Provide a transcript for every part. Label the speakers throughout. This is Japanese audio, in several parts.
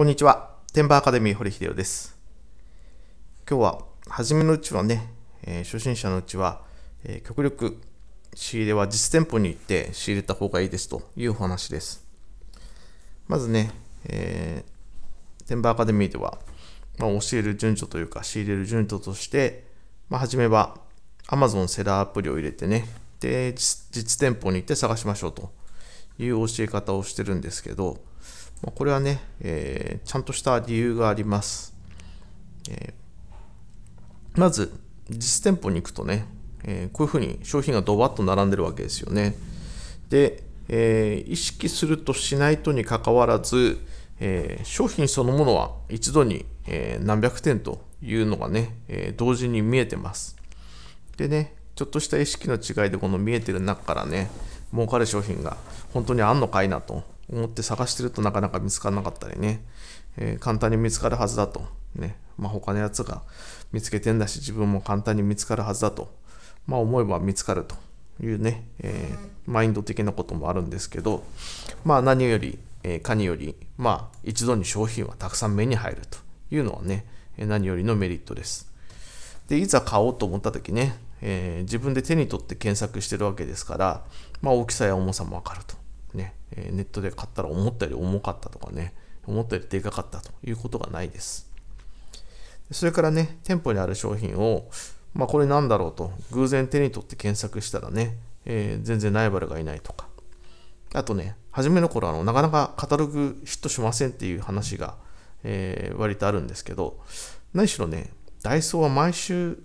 Speaker 1: こんにちは。テンバーアカデミー堀秀夫です。今日は、初めのうちはね、えー、初心者のうちは、えー、極力仕入れは実店舗に行って仕入れた方がいいですというお話です。まずね、えー、テンバーアカデミーでは、まあ、教える順序というか仕入れる順序として、まあ、初めは Amazon セラーアプリを入れてね、で、実店舗に行って探しましょうという教え方をしてるんですけど、まこれはね、えー、ちゃんとした理由があります。えー、まず、実店舗に行くとね、えー、こういうふうに商品がドバッと並んでるわけですよね。で、え意識するとしないとにかかわらず、え商品そのものは一度に、え何百点というのがね、え同時に見えてます。でね、ちょっとした意識の違いでこの見えてる中からね、儲かる商品が本当にあんのかいなと思って探してるとなかなか見つからなかったりね、えー、簡単に見つかるはずだと、ね、まあ、他のやつが見つけてんだし、自分も簡単に見つかるはずだと、まあ、思えば見つかるというね、えー、マインド的なこともあるんですけど、まあ、何より、えー、カより、まあ、一度に商品はたくさん目に入るというのはね、何よりのメリットです。で、いざ買おうと思った時ね、えー、自分で手に取って検索してるわけですから、まあ、大きさや重さもわかると。ね、ネットで買ったら思ったより重かったとかね、思ったよりでかかったということがないです。それからね、店舗にある商品を、まあこれなんだろうと、偶然手に取って検索したらね、えー、全然ライバルがいないとか。あとね、初めの頃あの、なかなかカタログヒットしませんっていう話が、えー、割とあるんですけど、何しろね、ダイソーは毎週、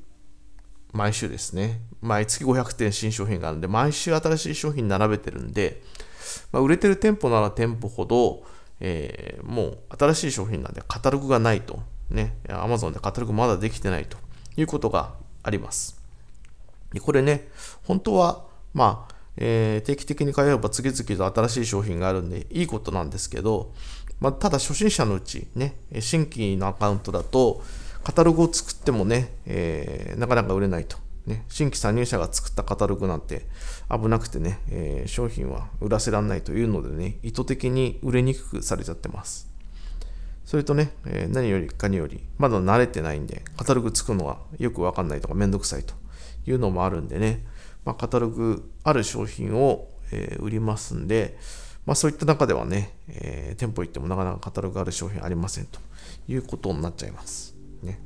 Speaker 1: 毎週ですね、毎月500点新商品があるんで、毎週新しい商品並べてるんで、まあ、売れてる店舗なら店舗ほど、えー、もう新しい商品なんでカタログがないと。ね、Amazon でカタログまだできてないということがあります。でこれね、本当は、まあ、えー、定期的に通えば次々と新しい商品があるんでいいことなんですけど、まあ、ただ初心者のうち、ね、新規のアカウントだと、カタログを作ってもね、えー、なかなか売れないと。ね、新規参入者が作ったカタログなんて危なくてね、えー、商品は売らせらんないというのでね、意図的に売れにくくされちゃってます。それとね、えー、何よりかにより、まだ慣れてないんで、カタログ作るのはよくわかんないとかめんどくさいというのもあるんでね、まあ、カタログある商品を、えー、売りますんで、まあ、そういった中ではね、えー、店舗行ってもなかなかカタログある商品ありませんということになっちゃいます。ね、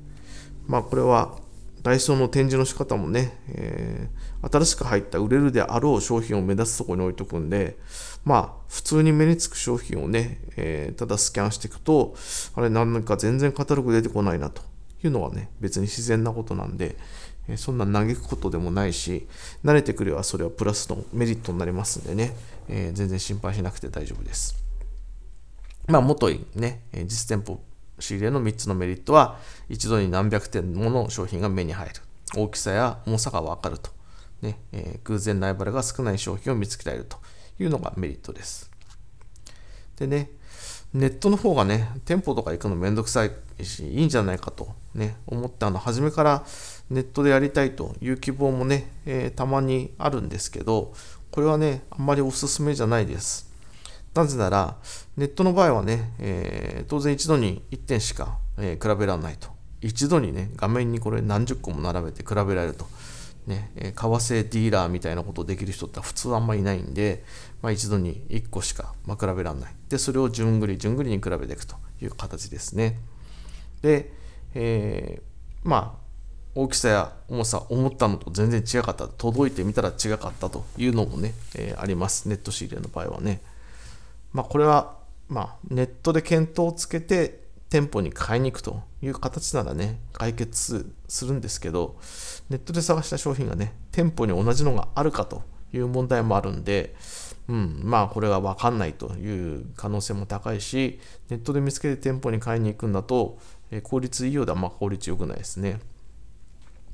Speaker 1: まあこれはダイソーの展示の仕方もね、えー、新しく入った売れるであろう商品を目指すところに置いとくんで、まあ、普通に目につく商品をね、えー、ただスキャンしていくと、あれ、なんか全然カタログ出てこないなというのはね、別に自然なことなんで、えー、そんな嘆くことでもないし、慣れてくればそれはプラスのメリットになりますんでね、え全然心配しなくて大丈夫です。まあ、元にね、実店舗仕入れの3つのメリットは、一度に何百点もの商品が目に入る。大きさや重さがわかると。ねえー、偶然ライバルが少ない商品を見つけられるというのがメリットです。でね、ネットの方がね、店舗とか行くのめんどくさいし、いいんじゃないかと、ね、思って、あの、初めからネットでやりたいという希望もね、えー、たまにあるんですけど、これはね、あんまりおすすめじゃないです。なぜなら、ネットの場合はね、えー、当然一度に1点しか、えー、比べられないと。一度にね、画面にこれ何十個も並べて比べられると。ね、えー、為替ディーラーみたいなことをできる人って普通あんまりいないんで、まあ、一度に1個しか、まあ、比べられない。で、それを順繰り順繰りに比べていくという形ですね。で、えー、まあ、大きさや重さ、思ったのと全然違かった、届いてみたら違かったというのもね、えー、あります、ネット仕入れの場合はね。まあ、これは、まネットで検討をつけて店舗に買いに行くという形ならね、解決するんですけど、ネットで探した商品がね、店舗に同じのがあるかという問題もあるんで、うん、まあこれがわかんないという可能性も高いし、ネットで見つけて店舗に買いに行くんだと、え効率いいようではま効率良くないですね。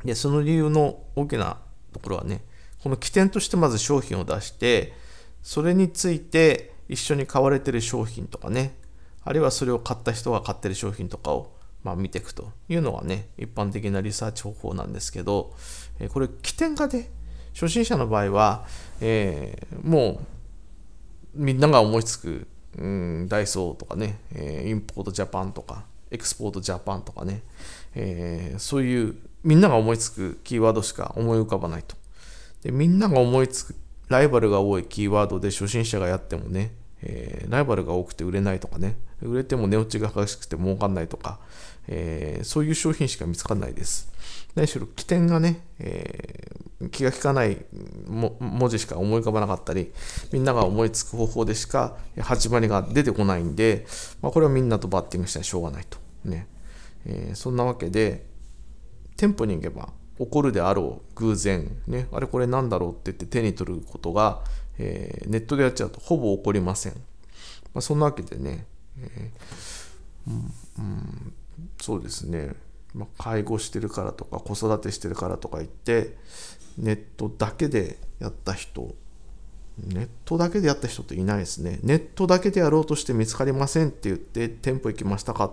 Speaker 1: で、その理由の大きなところはね、この起点としてまず商品を出して、それについて、一緒に買われてる商品とかね、あるいはそれを買った人が買ってる商品とかを、まあ、見ていくというのがね、一般的なリサーチ方法なんですけど、えこれ、起点がね、初心者の場合は、えー、もう、みんなが思いつく、うん、ダイソーとかね、えインポートジャパンとか、エクスポートジャパンとかね、えー、そういうみんなが思いつくキーワードしか思い浮かばないと。でみんなが思いつくライバルが多いキーワードで初心者がやってもね、えー、ライバルが多くて売れないとかね、売れても値落ちが激しくて儲かんないとか、えー、そういう商品しか見つかんないです。何しろ起点がね、えー、気が利かない文字しか思い浮かばなかったり、みんなが思いつく方法でしか始まりが出てこないんで、まあ、これはみんなとバッティングしたらしょうがないと。ねえー、そんなわけで、店舗に行けば起こるであろう偶然、ね、あれこれなんだろうって言って手に取ることが、えー、ネットでやっちゃうとほぼ起こりません。まあ、そんなわけでね、えー、うん、そうですね、まあ、介護してるからとか子育てしてるからとか言ってネットだけでやった人ネットだけでやった人っていないですね。ネットだけでやろうとして見つかりませんって言って店舗行きましたか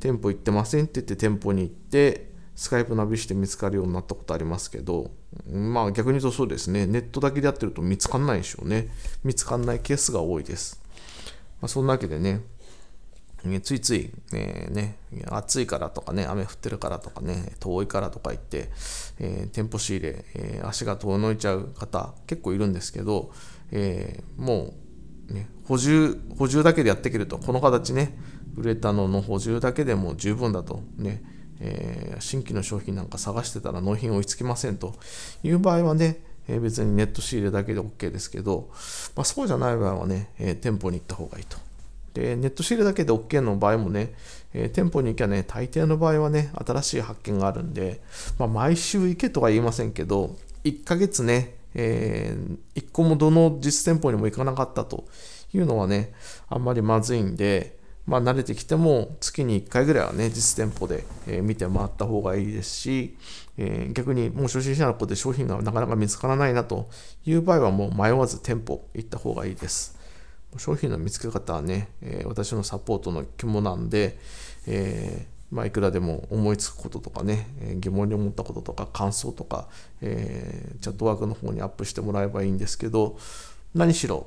Speaker 1: 店舗行ってませんって言って店舗に行ってスカイプナビして見つかるようになったことありますけど、まあ逆に言うとそうですね、ネットだけでやってると見つかんないでしょうね。見つかんないケースが多いです。まあ、そんなわけでね、ついつい、えー、ね、暑いからとかね、雨降ってるからとかね、遠いからとか言って、えー、店舗仕入れ、えー、足が遠のいちゃう方結構いるんですけど、えもう、ね、補充、補充だけでやっていけると、この形ね、ウレタノの補充だけでも十分だと、ね、えー、新規の商品なんか探してたら納品追いつきませんという場合はね、えー、別にネット仕入れだけで OK ですけど、まあ、そうじゃない場合はね、えー、店舗に行った方がいいと。で、ネット仕入れだけで OK の場合もね、え店舗に行きゃね、大抵の場合はね、新しい発見があるんで、まあ、毎週行けとは言いませんけど、1ヶ月ね、えー、1個もどの実店舗にも行かなかったというのはね、あんまりまずいんで、まあ、慣れてきても月に1回ぐらいはね実店舗で、え見て回った方がいいですし、え逆にもう初心者の子で商品がなかなか見つからないなという場合はもう迷わず店舗行った方がいいです商品の見つけ方はね、え私のサポートの肝なんで、えまあ、いくらでも思いつくこととかね、え疑問に思ったこととか感想とか、えチャットワークの方にアップしてもらえばいいんですけど何しろ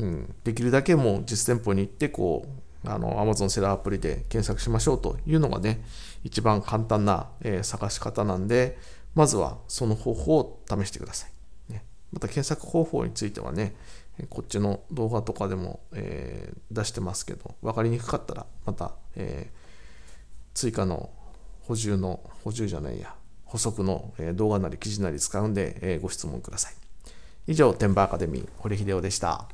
Speaker 1: うん、できるだけもう実店舗に行ってこうあの、Amazon セラーアプリで検索しましょうというのがね、一番簡単な、えー、探し方なんで、まずはその方法を試してください。ね、また検索方法についてはね、こっちの動画とかでも、えー、出してますけど、分かりにくかったら、また、えー、追加の補充の、補充じゃないや、補足の、えー、動画なり記事なり使うんで、えご質問ください。以上、テンバーアカデミー、堀秀夫でした。